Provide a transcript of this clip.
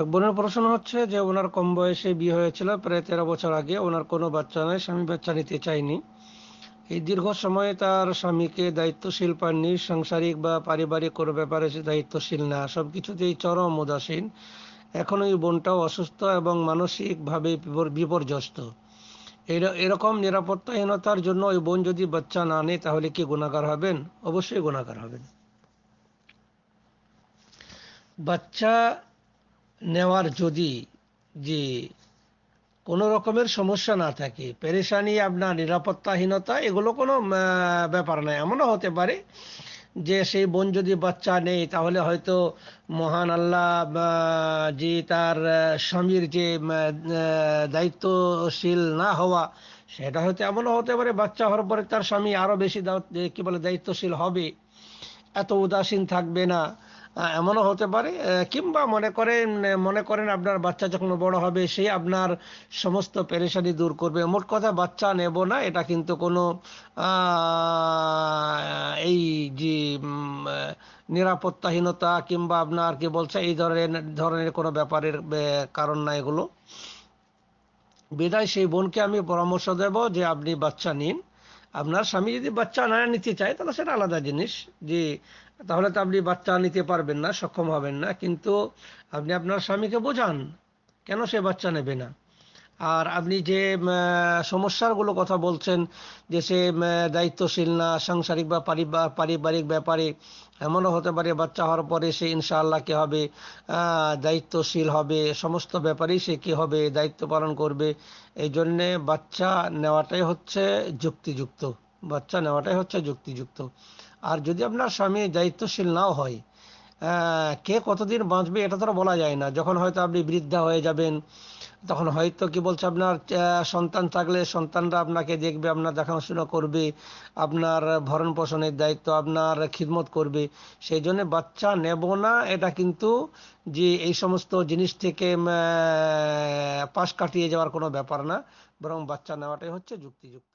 এক বোনের প্রশ্ন হচ্ছে যে ওনার কম বয়সে বিয়ে হয়েছিল প্রায় তেরো বছর আগে ওনার কোনো বাচ্চা নাই স্বামী বাচ্চা নিতে চায়নি এই দীর্ঘ সময়ে তার স্বামীকে দায়িত্বশীল পাননি সাংসারিক বা পারিবারিক কোনো ব্যাপারে সে দায়িত্বশীল না সব কিছুতেই চরম উদাসীন এখন ওই বোনটাও অসুস্থ এবং মানসিকভাবে বিপর্যস্ত এরকম নিরাপত্তাহীনতার জন্য ওই বোন যদি বাচ্চা না নেয় তাহলে কি গুণাকার হবেন অবশ্যই গুণাকার হবেন বাচ্চা নেওয়ার যদি যে কোনো রকমের সমস্যা না থাকে পেরেশানি আপনার নিরাপত্তাহীনতা এগুলো কোনো ব্যাপার নয় এমনও হতে পারে যে সেই বোন যদি বাচ্চা নেই তাহলে হয়তো মহান আল্লাহ যে তার স্বামীর যে দায়িত্বশীল না হওয়া সেটা হয়তো এমনও হতে পারে বাচ্চা হওয়ার পরে তার স্বামী আরও বেশি কি বলে দায়িত্বশীল হবে এত উদাসীন থাকবে না এমনও হতে পারে কিংবা মনে করেন মনে করেন আপনার বাচ্চা যখন বড় হবে সে আপনার সমস্ত পেরেশানি দূর করবে মোট কথা বাচ্চা নেব না এটা কিন্তু কোনো এই যে নিরাপত্তাহীনতা কিংবা আপনার কি বলছে এই ধরনের ধরনের কোনো ব্যাপারের কারণ না এগুলো বিদায় সেই বোনকে আমি পরামর্শ দেব যে আপনি বাচ্চা নিন আপনার স্বামী যদি বাচ্চা না নিতে চায় তাহলে সেটা আলাদা জিনিস যে তাহলে তো আপনি বাচ্চা নিতে পারবেন না সক্ষম হবেন না কিন্তু আপনি আপনার স্বামীকে বোঝান কেন সে বাচ্চা নেবে না আর আপনি যে সমস্যাগুলো কথা বলছেন যে সে দায়িত্বশীল না সাংসারিক বা পারিবারিক ব্যাপারে এমনও হতে পারে বাচ্চা হওয়ার পরে সে ইনশাআল্লাহ কী হবে দায়িত্বশীল হবে সমস্ত ব্যাপারেই সে কী হবে দায়িত্ব পালন করবে এই জন্যে বাচ্চা নেওয়াটাই হচ্ছে যুক্তিযুক্ত বাচ্চা নেওয়াটাই হচ্ছে যুক্তিযুক্ত আর যদি আপনার স্বামী দায়িত্বশীল নাও হয় কে কতদিন বাঁচবে এটা তো বলা যায় না যখন হয়তো আপনি বৃদ্ধা হয়ে যাবেন তখন হয়তো কি বলছে আপনার সন্তান থাকলে সন্তানরা আপনাকে দেখবে আপনার দেখাশোনা করবে আপনার ভরণ পোষণের দায়িত্ব আপনার খিদমত করবে সেই জন্য বাচ্চা নেব না এটা কিন্তু যে এই সমস্ত জিনিস থেকে পাশ কাটিয়ে যাওয়ার কোনো ব্যাপার না বরং বাচ্চা নেওয়াটাই হচ্ছে যুক্তিযুক্ত